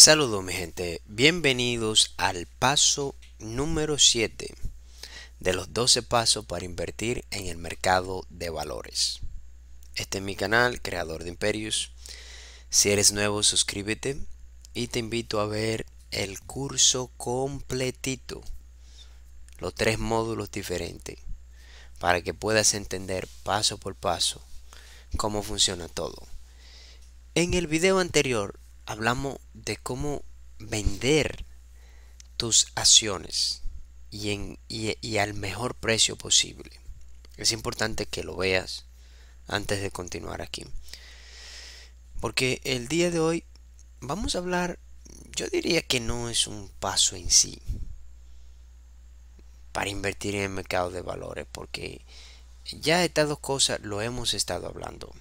Saludos mi gente, bienvenidos al paso número 7 de los 12 pasos para invertir en el mercado de valores. Este es mi canal, Creador de Imperios. Si eres nuevo, suscríbete y te invito a ver el curso completito, los tres módulos diferentes, para que puedas entender paso por paso cómo funciona todo. En el video anterior hablamos de cómo vender tus acciones y, en, y, al mejor precio posible. Es importante que lo veas antes de continuar aquí. Porque el día de hoy vamos a hablar, yo diría que no es un paso en sí para invertir en el mercado de valores, porque ya estas dos cosas lo hemos estado hablando.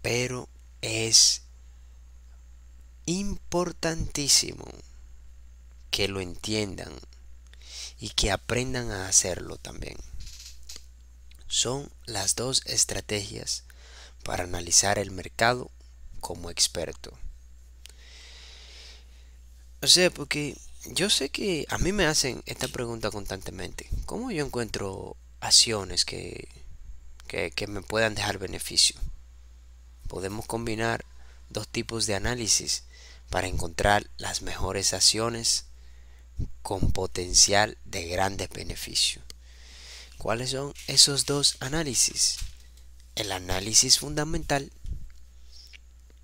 Pero es importantísimo que lo entiendan y que aprendan a hacerlo también. Son las dos estrategias para analizar el mercado como experto. O sea, porque yo sé que a mí me hacen esta pregunta constantemente. ¿Cómo yo encuentro acciones que, que me puedan dejar beneficio? Podemos combinar dos tipos de análisis para encontrar las mejores acciones con potencial de grandes beneficios. ¿Cuáles son esos dos análisis? El análisis fundamental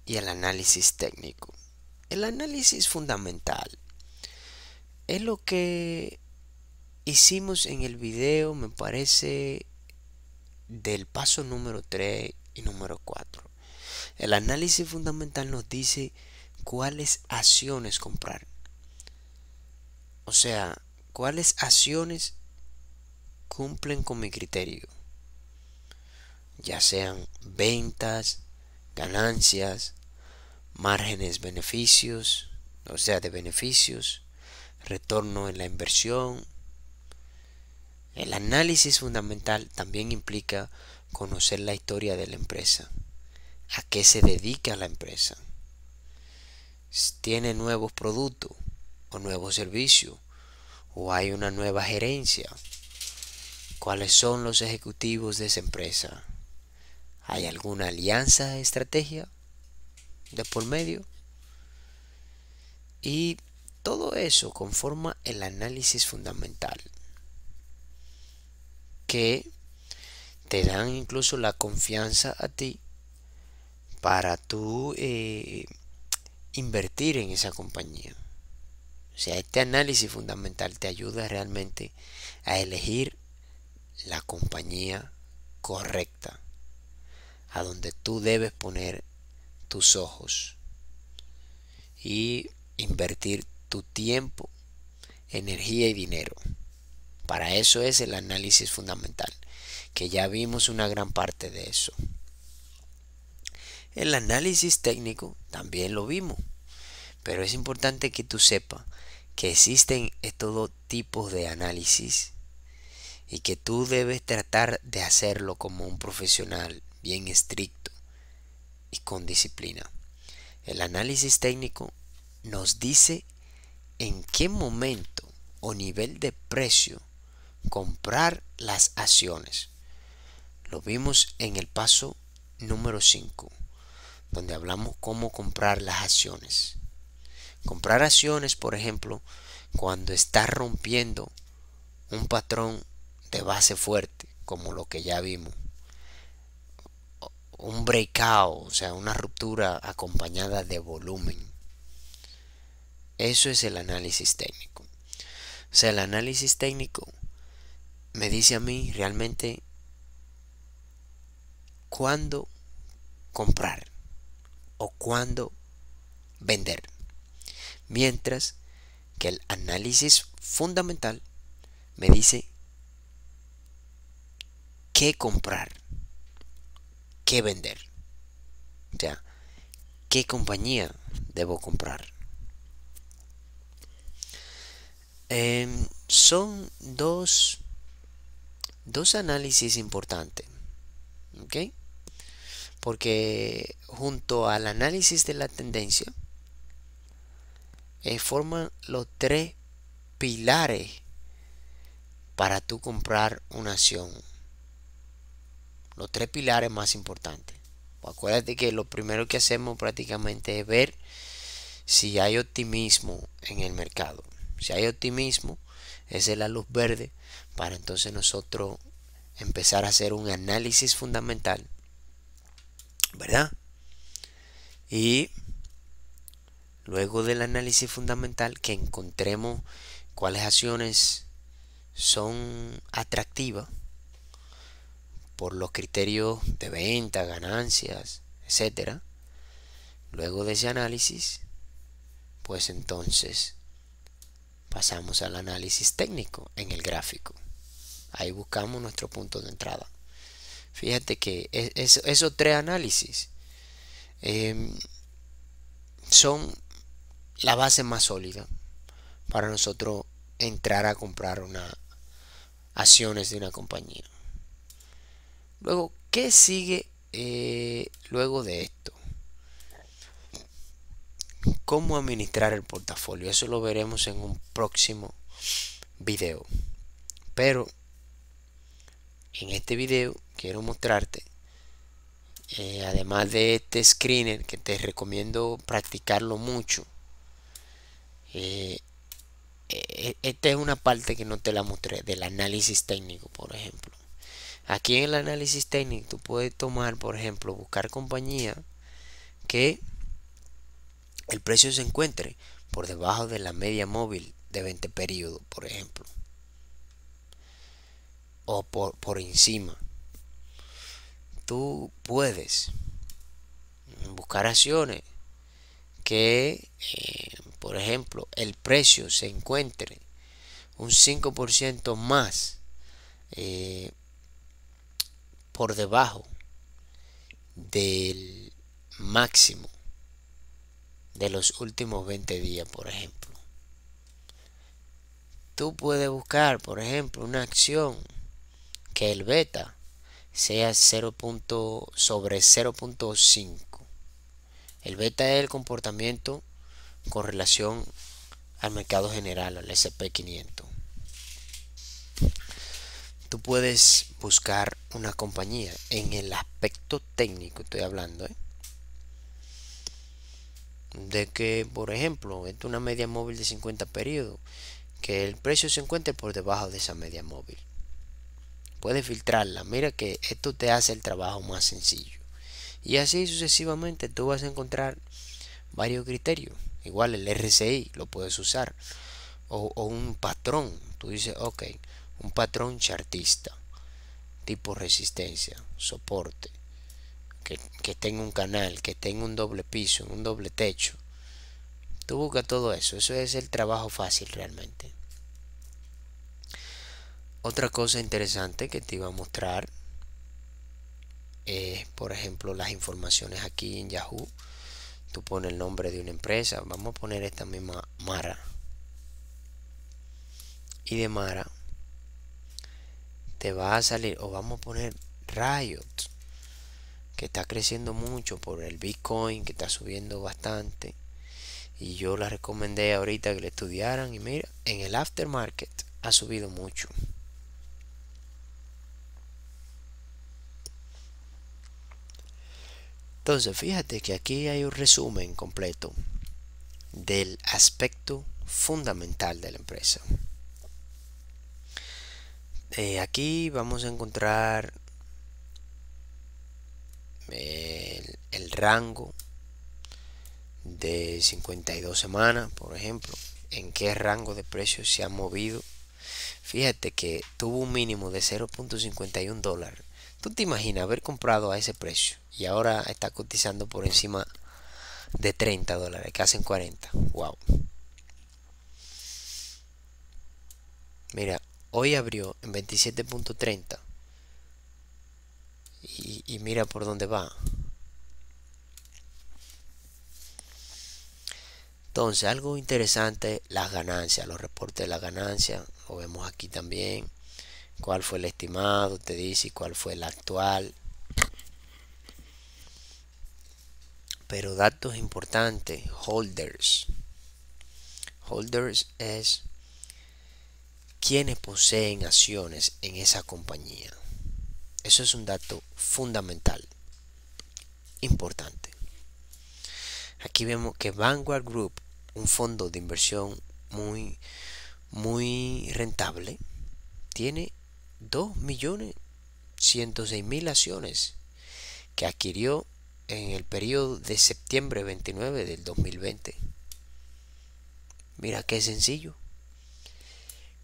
y el análisis técnico. El análisis fundamental es lo que hicimos en el video, me parece, del paso número 3 y número 4. El análisis fundamental nos dice cuáles acciones comprar. O sea, cuáles acciones cumplen con mi criterio. Ya sean ventas, ganancias, márgenes, beneficios, o sea, de beneficios, retorno en la inversión. El análisis fundamental también implica conocer la historia de la empresa a qué se dedica la empresa. Tiene nuevos productos o nuevos servicios o hay una nueva gerencia. ¿Cuáles son los ejecutivos de esa empresa? ¿Hay alguna alianza, estrategia de por medio? Y todo eso conforma el análisis fundamental que te dan incluso la confianza a ti para tú eh, invertir en esa compañía. O sea, este análisis fundamental te ayuda realmente a elegir la compañía correcta, a donde tú debes poner tus ojos y invertir tu tiempo, energía y dinero. Para eso es el análisis fundamental, que ya vimos una gran parte de eso. El análisis técnico también lo vimos. Pero es importante que tú sepas que existen estos dos tipos de análisis y que tú debes tratar de hacerlo como un profesional bien estricto y con disciplina. El análisis técnico nos dice en qué momento o nivel de precio comprar las acciones. Lo vimos en el paso número 5 donde hablamos cómo comprar las acciones. Comprar acciones, por ejemplo, cuando está rompiendo un patrón de base fuerte, como lo que ya vimos. Un breakout, o sea, una ruptura acompañada de volumen. Eso es el análisis técnico. O sea, el análisis técnico me dice a mí realmente cuándo comprar o cuándo vender. Mientras que el análisis fundamental me dice qué comprar, qué vender. O sea, qué compañía debo comprar. Em, son dos, dos análisis importantes. ¿ok? porque junto al análisis de la tendencia eh, forman los tres pilares para tú comprar una acción. Los tres pilares más importantes. Acuérdate que lo primero que hacemos prácticamente es ver si hay optimismo en el mercado. Si hay optimismo, esa es la luz verde para entonces nosotros empezar a hacer un análisis fundamental ¿Verdad? Y luego del análisis fundamental que encontremos cuáles acciones son atractivas por los criterios de venta, ganancias, etcétera. Luego de ese análisis, pues entonces pasamos al análisis técnico en el gráfico. Ahí buscamos nuestro punto de entrada. Fíjate que esos tres análisis em, son la base más sólida para nosotros entrar a comprar una acciones de una compañía. Luego, ¿qué sigue eh, luego de esto? ¿Cómo administrar el portafolio? Eso lo veremos en un próximo video. Pero en este video quiero mostrarte eh, además de este screener que te recomiendo practicarlo mucho eh, eh, esta es una parte que no te la mostré del análisis técnico por ejemplo aquí en el análisis técnico tú puedes tomar por ejemplo buscar compañía que el precio se encuentre por debajo de la media móvil de 20 periodos por ejemplo o por, por encima tú puedes buscar acciones que, eh, por ejemplo, el precio se encuentre un 5% más eh, por debajo del máximo de los últimos 20 días, por ejemplo. Tú puedes buscar, por ejemplo, una acción que el beta sea 0. sobre 0.5. El beta es el comportamiento con relación al mercado general, al SP500. Tú puedes buscar una compañía en el aspecto técnico, estoy hablando, ¿eh? de que, por ejemplo, en una media móvil de 50 periodos, que el precio se encuentre por debajo de esa media móvil puedes filtrarla. Mira que esto te hace el trabajo más sencillo. Y así sucesivamente tú vas a encontrar varios criterios. Igual el RCI lo puedes usar. O, un patrón. Tú dices, ok, un patrón chartista. Tipo resistencia, soporte. Que, que tenga un canal, que tenga un doble piso, un doble techo. Tú buscas todo eso. Eso es el trabajo fácil realmente. Otra cosa interesante que te iba a mostrar es, por ejemplo, las informaciones aquí en Yahoo. Tú pones el nombre de una empresa. Vamos a poner esta misma Mara. Y de Mara te va a salir, o vamos a poner Riot, que está creciendo mucho por el Bitcoin, que está subiendo bastante. Y yo la recomendé ahorita que la estudiaran. Y mira, en el aftermarket ha subido mucho. Entonces, fíjate que aquí hay un resumen completo del aspecto fundamental de la empresa. Eh, aquí vamos a encontrar el, el, rango de 52 semanas, por ejemplo, en qué rango de precios se ha movido. Fíjate que tuvo un mínimo de 0.51 dólares ¿Tú te imaginas haber comprado a ese precio y ahora está cotizando por encima de 30 dólares, que hacen 40? ¡Wow! Mira, hoy abrió en 27.30 y, y mira por dónde va. Entonces, algo interesante, las ganancias, los reportes de las ganancias, lo vemos aquí también cuál fue el estimado, te dice cuál fue el actual. Pero datos importantes, holders. Holders es quienes poseen acciones en esa compañía. Eso es un dato fundamental, importante. Aquí vemos que Vanguard Group, un fondo de inversión muy, muy rentable, tiene 2.106.000 acciones que adquirió en el periodo de septiembre 29 del 2020. Mira qué sencillo.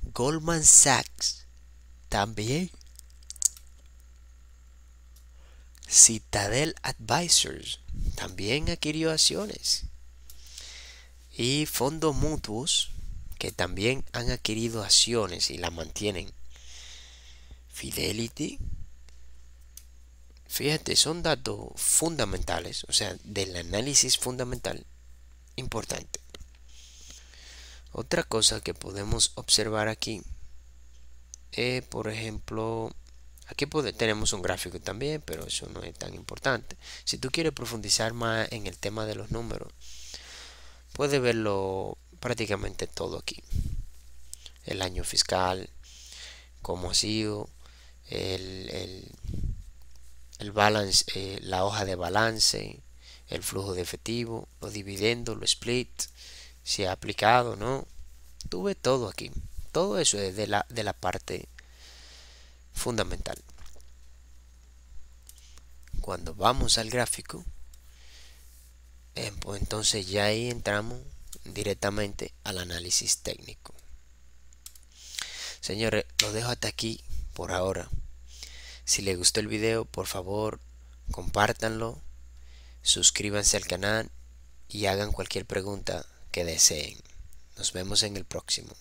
Goldman Sachs también. Citadel Advisors también adquirió acciones. Y fondos mutuos que también han adquirido acciones y las mantienen. Fidelity. Fíjate, son datos fundamentales, o sea, del análisis fundamental importante. Otra cosa que podemos observar aquí, por ejemplo, aquí tenemos un gráfico también, pero eso no es tan importante. Si tú quieres profundizar más en el tema de los números, puedes verlo prácticamente todo aquí. El año fiscal, cómo ha sido, el, el, balance, eh, la hoja de balance, el flujo de efectivo, los dividendos, lo split, si ha aplicado no. Tuve todo aquí. Todo eso es de la, de la parte fundamental. Cuando vamos al gráfico, eh, pues entonces ya ahí entramos directamente al análisis técnico. Señores, lo dejo hasta aquí por ahora. Si les gustó el video, por favor, compártanlo, suscríbanse al canal y hagan cualquier pregunta que deseen. Nos vemos en el próximo.